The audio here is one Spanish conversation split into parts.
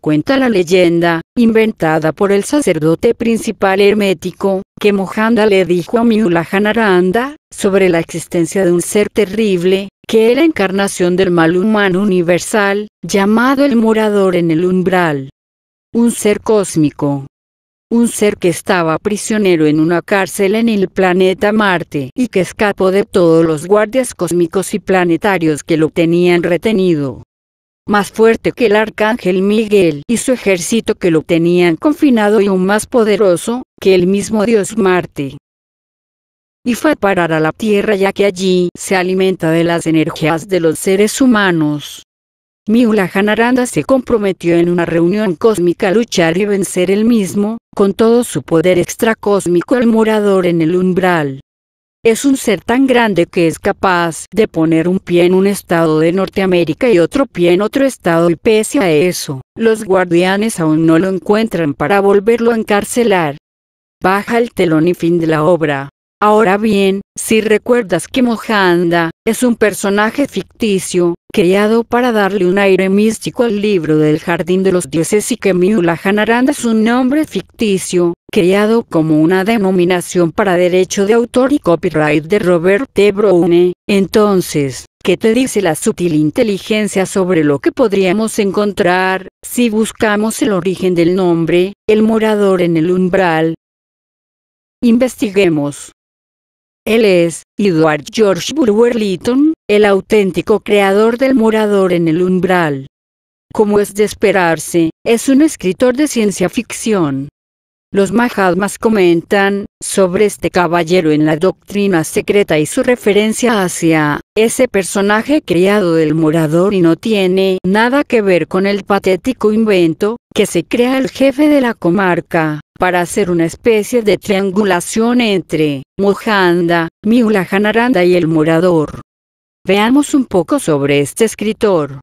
Cuenta la leyenda, inventada por el sacerdote principal hermético, que Mohanda le dijo a Miulajanaranda, sobre la existencia de un ser terrible, que era encarnación del mal humano universal, llamado el morador en el umbral. Un ser cósmico. Un ser que estaba prisionero en una cárcel en el planeta Marte y que escapó de todos los guardias cósmicos y planetarios que lo tenían retenido más fuerte que el arcángel Miguel y su ejército que lo tenían confinado y aún más poderoso que el mismo dios Marte. Y fue a parar a la tierra ya que allí se alimenta de las energías de los seres humanos. Miula Hanaranda se comprometió en una reunión cósmica a luchar y vencer el mismo, con todo su poder extracósmico al morador en el umbral es un ser tan grande que es capaz de poner un pie en un estado de Norteamérica y otro pie en otro estado y pese a eso, los guardianes aún no lo encuentran para volverlo a encarcelar. Baja el telón y fin de la obra. Ahora bien, si recuerdas que Mohanda, es un personaje ficticio, creado para darle un aire místico al libro del Jardín de los Dioses y que Mula Hanaranda es un nombre ficticio, creado como una denominación para derecho de autor y copyright de Robert T. Browne, entonces, ¿qué te dice la sutil inteligencia sobre lo que podríamos encontrar, si buscamos el origen del nombre, el morador en el umbral? Investiguemos. Él es Edward George Bulwer Lytton, el auténtico creador del morador en el umbral. Como es de esperarse, es un escritor de ciencia ficción. Los Mahatmas comentan sobre este caballero en la doctrina secreta y su referencia hacia ese personaje criado del morador y no tiene nada que ver con el patético invento que se crea el jefe de la comarca para hacer una especie de triangulación entre Mohanda, Miulajanaranda y el morador. Veamos un poco sobre este escritor.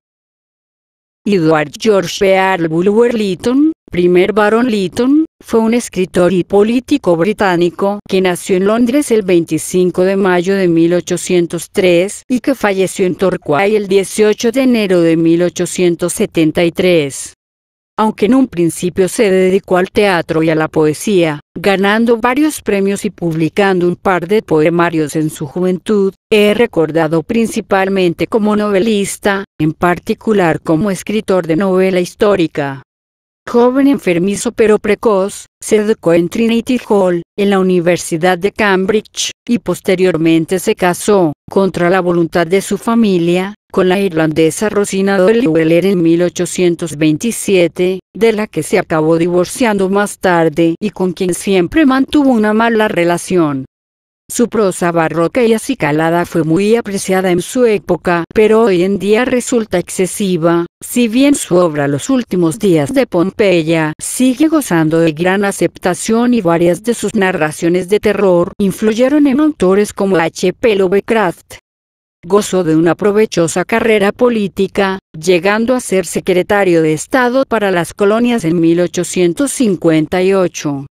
Edward George R. Bulwer Lytton, primer barón Lytton, fue un escritor y político británico que nació en Londres el 25 de mayo de 1803 y que falleció en Torquay el 18 de enero de 1873. Aunque en un principio se dedicó al teatro y a la poesía, ganando varios premios y publicando un par de poemarios en su juventud, he recordado principalmente como novelista, en particular como escritor de novela histórica joven enfermizo pero precoz, se educó en Trinity Hall, en la Universidad de Cambridge, y posteriormente se casó, contra la voluntad de su familia, con la irlandesa Rosina Doyle Weller en 1827, de la que se acabó divorciando más tarde y con quien siempre mantuvo una mala relación. Su prosa barroca y acicalada fue muy apreciada en su época, pero hoy en día resulta excesiva, si bien su obra Los últimos días de Pompeya sigue gozando de gran aceptación y varias de sus narraciones de terror influyeron en autores como H.P. Lovecraft gozó de una provechosa carrera política, llegando a ser secretario de Estado para las colonias en 1858.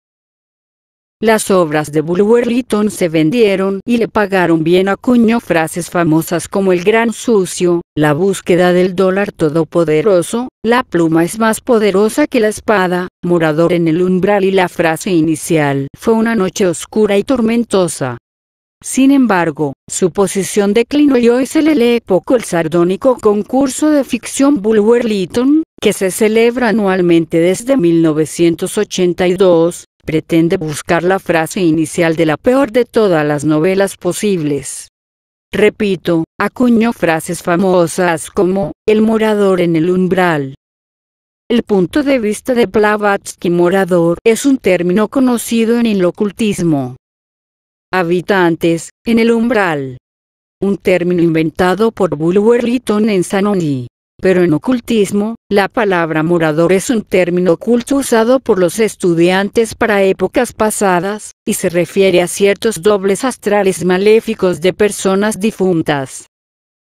Las obras de Bulwer Lytton se vendieron y le pagaron bien a cuño frases famosas como el gran sucio, la búsqueda del dólar todopoderoso, la pluma es más poderosa que la espada, morador en el umbral y la frase inicial fue una noche oscura y tormentosa. Sin embargo, su posición declinó y hoy se le lee poco el sardónico concurso de ficción Bulwer Lytton, que se celebra anualmente desde 1982, pretende buscar la frase inicial de la peor de todas las novelas posibles. Repito, acuñó frases famosas como, el morador en el umbral. El punto de vista de Blavatsky morador es un término conocido en el ocultismo. Habitantes, en el umbral. Un término inventado por Bulwer Lytton en Sanoni pero en ocultismo, la palabra morador es un término oculto usado por los estudiantes para épocas pasadas, y se refiere a ciertos dobles astrales maléficos de personas difuntas.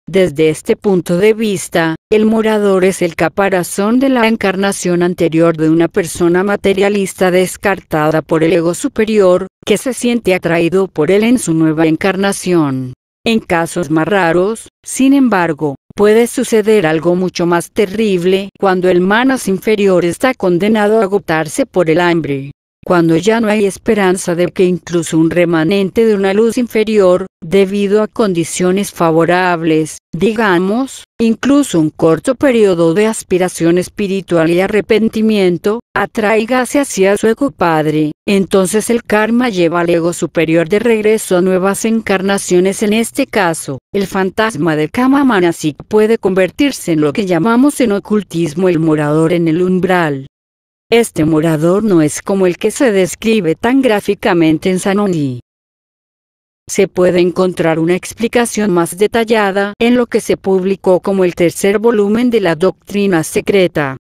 Desde este punto de vista, el morador es el caparazón de la encarnación anterior de una persona materialista descartada por el ego superior, que se siente atraído por él en su nueva encarnación. En casos más raros, sin embargo, puede suceder algo mucho más terrible cuando el manas inferior está condenado a agotarse por el hambre cuando ya no hay esperanza de que incluso un remanente de una luz inferior, debido a condiciones favorables, digamos, incluso un corto periodo de aspiración espiritual y arrepentimiento, atraiga hacia su ego padre, entonces el karma lleva al ego superior de regreso a nuevas encarnaciones. En este caso, el fantasma de Kama Manasik puede convertirse en lo que llamamos en ocultismo el morador en el umbral. Este morador no es como el que se describe tan gráficamente en Sanoni. Se puede encontrar una explicación más detallada en lo que se publicó como el tercer volumen de la Doctrina Secreta.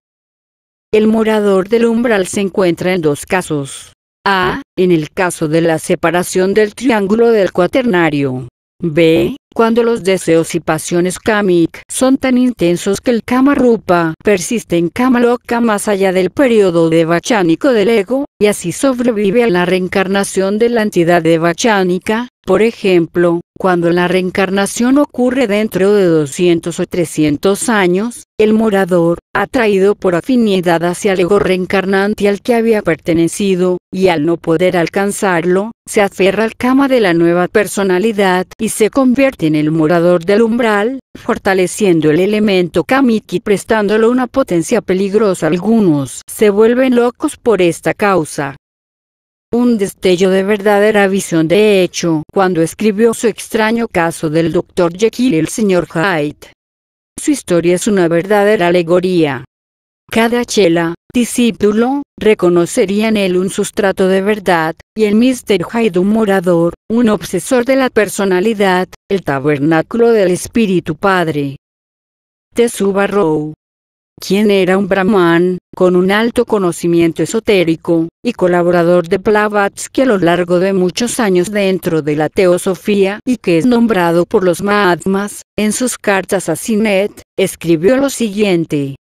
El morador del umbral se encuentra en dos casos. A. En el caso de la separación del triángulo del cuaternario. B. Cuando los deseos y pasiones kamik son tan intensos que el kama rupa persiste en kama más allá del periodo devachánico del ego, y así sobrevive a la reencarnación de la entidad de bachánica, por ejemplo, cuando la reencarnación ocurre dentro de 200 o 300 años, el morador, atraído por afinidad hacia el ego reencarnante al que había pertenecido, y al no poder alcanzarlo, se aferra al cama de la nueva personalidad y se convierte en el morador del umbral, fortaleciendo el elemento kamiki prestándolo una potencia peligrosa. Algunos se vuelven locos por esta causa, un destello de verdadera visión de hecho cuando escribió su extraño caso del Dr. Jekyll y el Sr. Hyde. Su historia es una verdadera alegoría. Cada chela, discípulo, reconocería en él un sustrato de verdad, y el Mr. Hyde un morador, un obsesor de la personalidad, el tabernáculo del Espíritu Padre. De Row quien era un brahman, con un alto conocimiento esotérico, y colaborador de Blavatsky a lo largo de muchos años dentro de la teosofía y que es nombrado por los Mahatmas, en sus cartas a Sinet, escribió lo siguiente.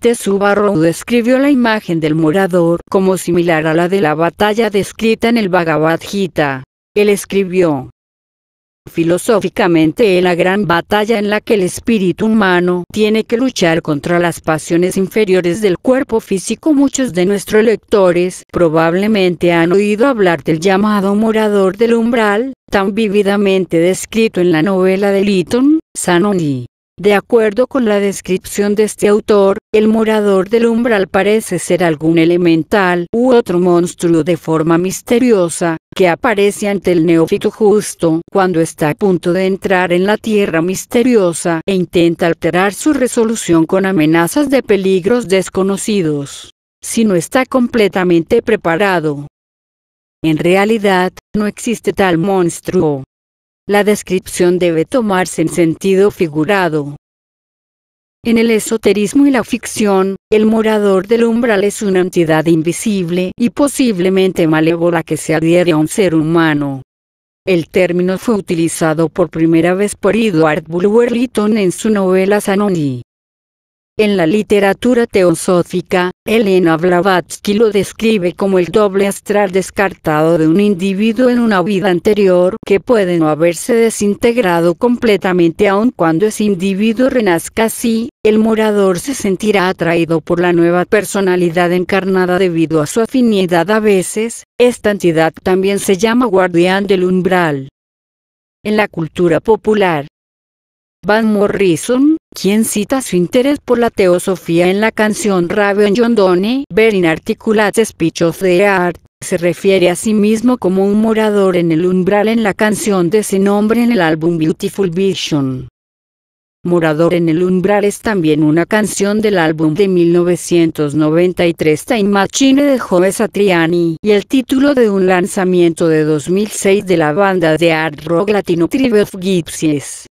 Tesubaru describió la imagen del morador como similar a la de la batalla descrita en el Bhagavad Gita. Él escribió, filosóficamente la gran batalla en la que el espíritu humano tiene que luchar contra las pasiones inferiores del cuerpo físico. Muchos de nuestros lectores probablemente han oído hablar del llamado morador del umbral, tan vividamente descrito en la novela de Lytton, Sanoni. De acuerdo con la descripción de este autor, el morador del umbral parece ser algún elemental u otro monstruo de forma misteriosa, que aparece ante el neófito justo cuando está a punto de entrar en la tierra misteriosa e intenta alterar su resolución con amenazas de peligros desconocidos. Si no está completamente preparado. En realidad, no existe tal monstruo. La descripción debe tomarse en sentido figurado. En el esoterismo y la ficción, el morador del umbral es una entidad invisible y posiblemente malévola que se adhiere a un ser humano. El término fue utilizado por primera vez por Edward Bulwer Lytton en su novela Sanoni. En la literatura teosófica, Elena Blavatsky lo describe como el doble astral descartado de un individuo en una vida anterior que puede no haberse desintegrado completamente aun cuando ese individuo renazca así, el morador se sentirá atraído por la nueva personalidad encarnada debido a su afinidad a veces, esta entidad también se llama guardián del umbral. En la cultura popular, Van Morrison, quien cita su interés por la teosofía en la canción Raven Donnie, Ver Articulate Speech of the Art, se refiere a sí mismo como un morador en el umbral en la canción de ese nombre en el álbum Beautiful Vision. Morador en el umbral es también una canción del álbum de 1993 Time Machine de Joe Satriani y el título de un lanzamiento de 2006 de la banda de art rock latino Tribe of Gypsies.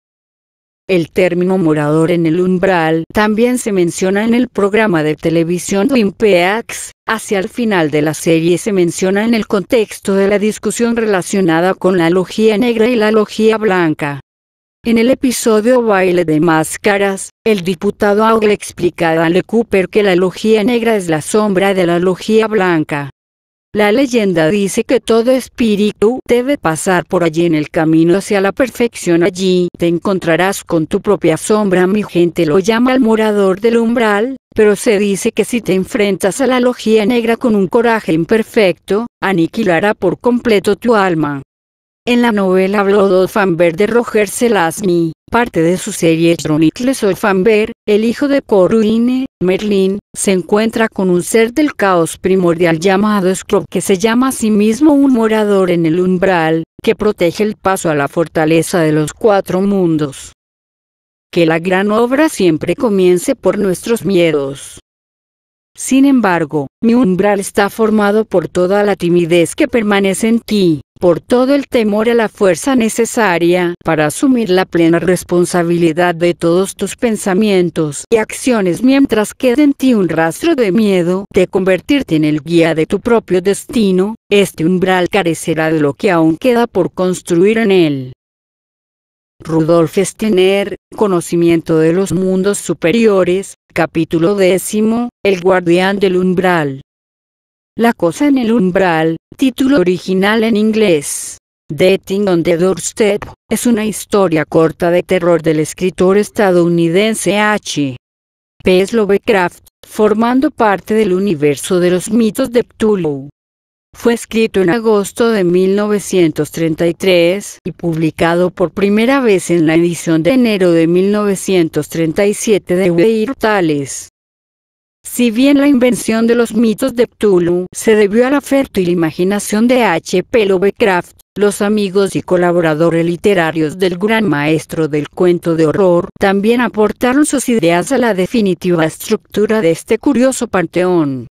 El término morador en el umbral también se menciona en el programa de televisión Wimpeax, Hacia el final de la serie se menciona en el contexto de la discusión relacionada con la logía negra y la logía blanca. En el episodio Baile de Máscaras, el diputado Augle explica a Le Cooper que la logía negra es la sombra de la logía blanca. La leyenda dice que todo espíritu debe pasar por allí en el camino hacia la perfección. Allí te encontrarás con tu propia sombra. Mi gente lo llama el morador del umbral, pero se dice que si te enfrentas a la logía negra con un coraje imperfecto, aniquilará por completo tu alma. En la novela Blood of Amber de Roger Selasmi, parte de su serie Chronicles of Amber, el hijo de Coruine, Merlin, se encuentra con un ser del caos primordial llamado Scrooge que se llama a sí mismo un morador en el umbral, que protege el paso a la fortaleza de los cuatro mundos. Que la gran obra siempre comience por nuestros miedos. Sin embargo, mi umbral está formado por toda la timidez que permanece en ti, por todo el temor a la fuerza necesaria para asumir la plena responsabilidad de todos tus pensamientos y acciones mientras quede en ti un rastro de miedo de convertirte en el guía de tu propio destino, este umbral carecerá de lo que aún queda por construir en él. Rudolf Steiner, Conocimiento de los Mundos Superiores, capítulo décimo, El Guardián del Umbral. La cosa en el umbral, título original en inglés. Dating on the Doorstep, es una historia corta de terror del escritor estadounidense H. P. Lovecraft, formando parte del universo de los mitos de Cthulhu. Fue escrito en agosto de 1933 y publicado por primera vez en la edición de enero de 1937 de Weird Tales. Si bien la invención de los mitos de Cthulhu se debió a la fértil imaginación de H. P. Lovecraft, los amigos y colaboradores literarios del gran maestro del cuento de horror también aportaron sus ideas a la definitiva estructura de este curioso panteón.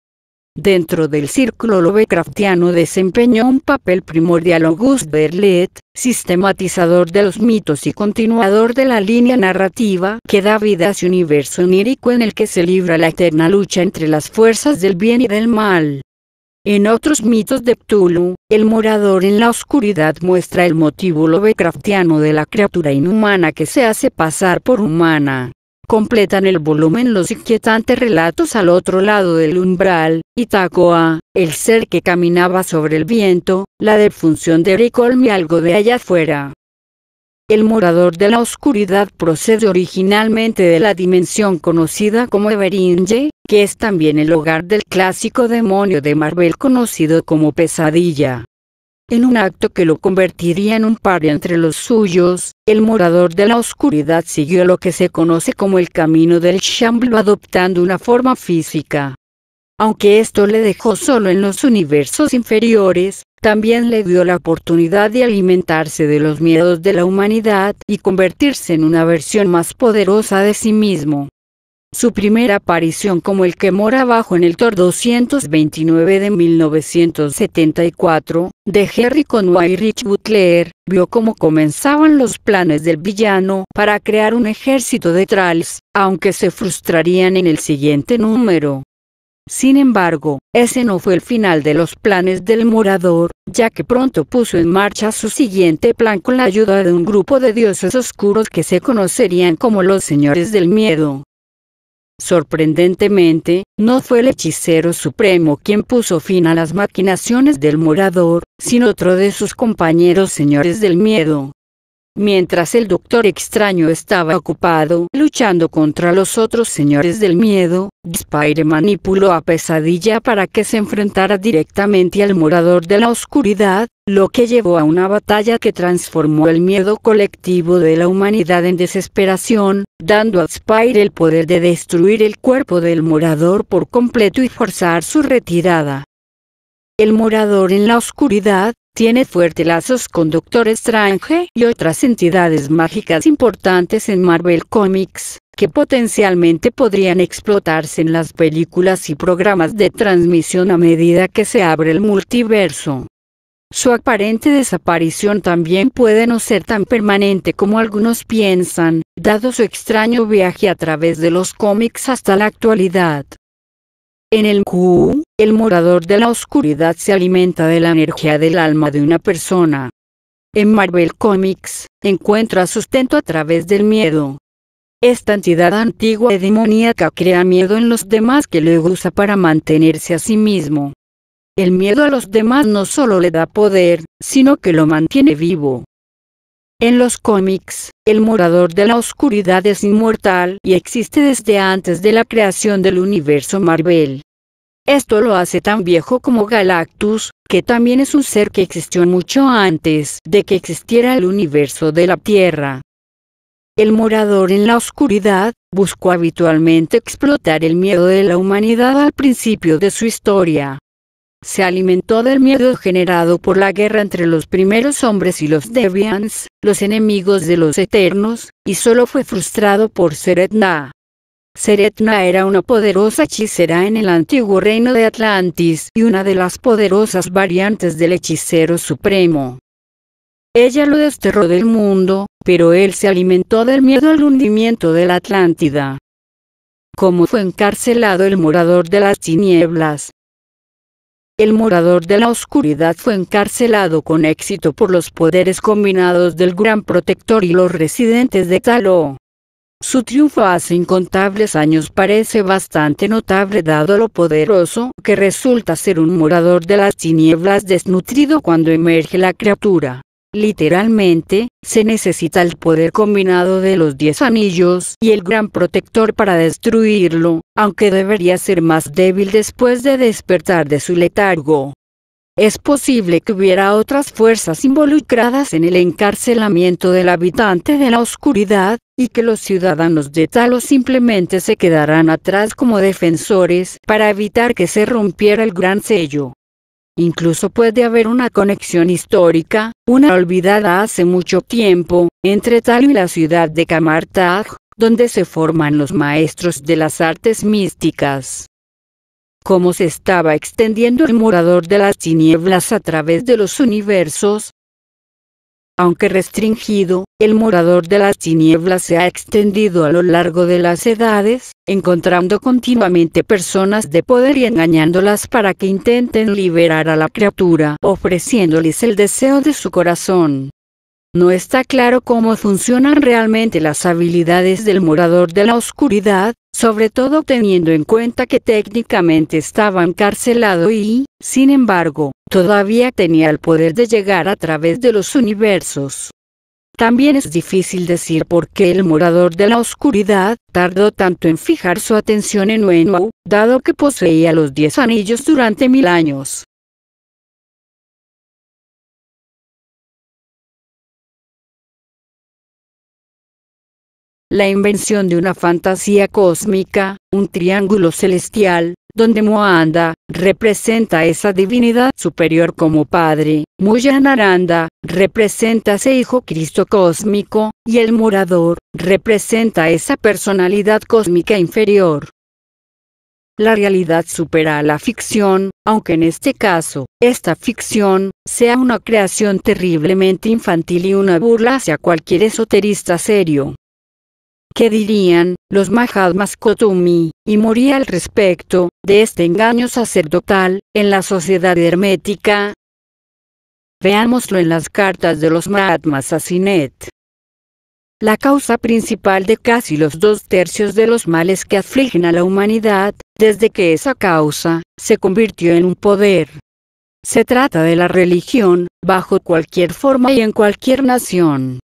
Dentro del círculo Lovecraftiano desempeñó un papel primordial August Berlet, sistematizador de los mitos y continuador de la línea narrativa que da vida a su universo onírico en el que se libra la eterna lucha entre las fuerzas del bien y del mal. En otros mitos de Cthulhu, el morador en la oscuridad muestra el motivo Lovecraftiano de la criatura inhumana que se hace pasar por humana completan el volumen los inquietantes relatos al otro lado del umbral, Itacoa, el ser que caminaba sobre el viento, la defunción de Ricolm y algo de allá afuera. El morador de la oscuridad procede originalmente de la dimensión conocida como Everinge, que es también el hogar del clásico demonio de Marvel conocido como Pesadilla en un acto que lo convertiría en un par entre los suyos, el morador de la oscuridad siguió lo que se conoce como el camino del shamblo, adoptando una forma física. Aunque esto le dejó solo en los universos inferiores, también le dio la oportunidad de alimentarse de los miedos de la humanidad y convertirse en una versión más poderosa de sí mismo. Su primera aparición como el que mora abajo en el Tor 229 de 1974, de Harry Conway y Rich Butler, vio cómo comenzaban los planes del villano para crear un ejército de trolls, aunque se frustrarían en el siguiente número. Sin embargo, ese no fue el final de los planes del morador, ya que pronto puso en marcha su siguiente plan con la ayuda de un grupo de dioses oscuros que se conocerían como los Señores del Miedo. Sorprendentemente, no fue el hechicero supremo quien puso fin a las maquinaciones del morador, sino otro de sus compañeros señores del miedo, Mientras el doctor extraño estaba ocupado luchando contra los otros señores del miedo, Spire manipuló a Pesadilla para que se enfrentara directamente al morador de la oscuridad, lo que llevó a una batalla que transformó el miedo colectivo de la humanidad en desesperación, dando a Spire el poder de destruir el cuerpo del morador por completo y forzar su retirada. El morador en la oscuridad, tiene fuertes lazos con Doctor Strange y otras entidades mágicas importantes en Marvel Comics, que potencialmente podrían explotarse en las películas y programas de transmisión a medida que se abre el multiverso. Su aparente desaparición también puede no ser tan permanente como algunos piensan, dado su extraño viaje a través de los cómics hasta la actualidad. En el Q, el morador de la oscuridad se alimenta de la energía del alma de una persona. En Marvel Comics, encuentra sustento a través del miedo. Esta entidad antigua y demoníaca crea miedo en los demás que luego usa para mantenerse a sí mismo. El miedo a los demás no solo le da poder, sino que lo mantiene vivo. En los cómics, el morador de la oscuridad es inmortal y existe desde antes de la creación del universo Marvel. Esto lo hace tan viejo como Galactus, que también es un ser que existió mucho antes de que existiera el universo de la Tierra. El morador en la oscuridad, buscó habitualmente explotar el miedo de la humanidad al principio de su historia. Se alimentó del miedo generado por la guerra entre los primeros hombres y los Deviants, los enemigos de los Eternos, y solo fue frustrado por ser Etna, Seretna era una poderosa hechicera en el antiguo reino de Atlantis y una de las poderosas variantes del hechicero supremo. Ella lo desterró del mundo, pero él se alimentó del miedo al hundimiento de la Atlántida. ¿Cómo fue encarcelado el morador de las tinieblas? El morador de la oscuridad fue encarcelado con éxito por los poderes combinados del gran protector y los residentes de Taló. Su triunfo hace incontables años parece bastante notable dado lo poderoso que resulta ser un morador de las tinieblas desnutrido cuando emerge la criatura. Literalmente, se necesita el poder combinado de los diez anillos y el gran protector para destruirlo, aunque debería ser más débil después de despertar de su letargo. Es posible que hubiera otras fuerzas involucradas en el encarcelamiento del habitante de la oscuridad, y que los ciudadanos de Talo simplemente se quedaran atrás como defensores para evitar que se rompiera el gran sello. Incluso puede haber una conexión histórica, una olvidada hace mucho tiempo, entre Talo y la ciudad de Camartag, donde se forman los maestros de las artes místicas. ¿Cómo se estaba extendiendo el morador de las tinieblas a través de los universos. Aunque restringido, el morador de las tinieblas se ha extendido a lo largo de las edades, encontrando continuamente personas de poder y engañándolas para que intenten liberar a la criatura, ofreciéndoles el deseo de su corazón. No está claro cómo funcionan realmente las habilidades del morador de la oscuridad, sobre todo teniendo en cuenta que técnicamente estaba encarcelado y, sin embargo, todavía tenía el poder de llegar a través de los universos. También es difícil decir por qué el morador de la oscuridad tardó tanto en fijar su atención en Wenwu, dado que poseía los diez anillos durante mil años. la invención de una fantasía cósmica, un triángulo celestial, donde Moanda representa esa divinidad superior como padre, Muyanaranda representa ese hijo Cristo cósmico, y el morador representa esa personalidad cósmica inferior. La realidad supera a la ficción, aunque en este caso, esta ficción, sea una creación terriblemente infantil y una burla hacia cualquier esoterista serio. ¿Qué dirían los Mahatmas Kotumi, y moría al respecto de este engaño sacerdotal en la sociedad hermética. Veámoslo en las cartas de los Mahatmas Asinet. La causa principal de casi los dos tercios de los males que afligen a la humanidad, desde que esa causa se convirtió en un poder. Se trata de la religión, bajo cualquier forma y en cualquier nación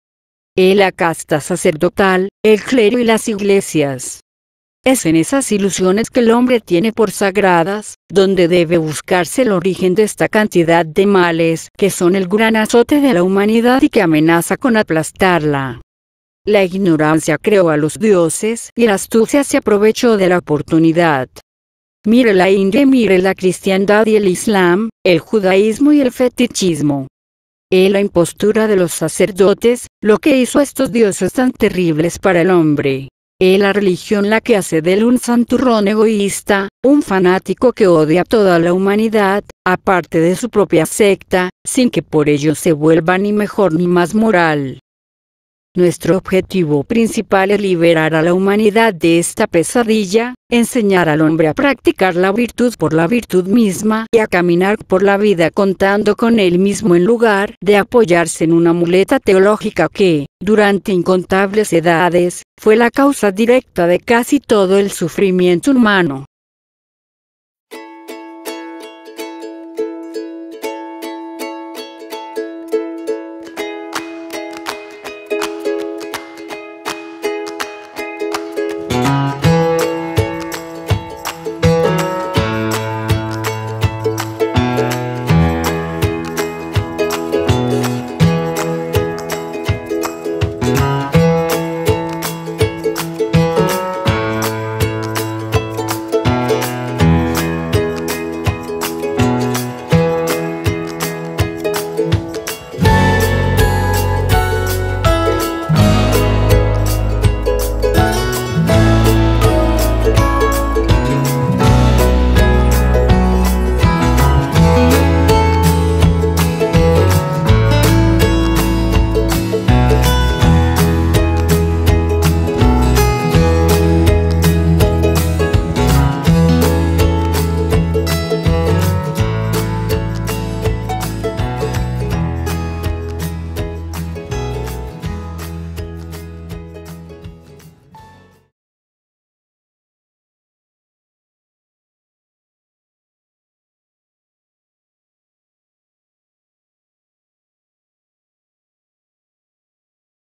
la casta sacerdotal, el clero y las iglesias. Es en esas ilusiones que el hombre tiene por sagradas, donde debe buscarse el origen de esta cantidad de males que son el gran azote de la humanidad y que amenaza con aplastarla. La ignorancia creó a los dioses y la astucia se aprovechó de la oportunidad. Mire la India, mire la cristiandad y el Islam, el judaísmo y el fetichismo es la impostura de los sacerdotes, lo que hizo a estos dioses tan terribles para el hombre. Es la religión la que hace de él un santurrón egoísta, un fanático que odia a toda la humanidad, aparte de su propia secta, sin que por ello se vuelva ni mejor ni más moral. Nuestro objetivo principal es liberar a la humanidad de esta pesadilla, enseñar al hombre a practicar la virtud por la virtud misma y a caminar por la vida contando con él mismo en lugar de apoyarse en una muleta teológica que, durante incontables edades, fue la causa directa de casi todo el sufrimiento humano.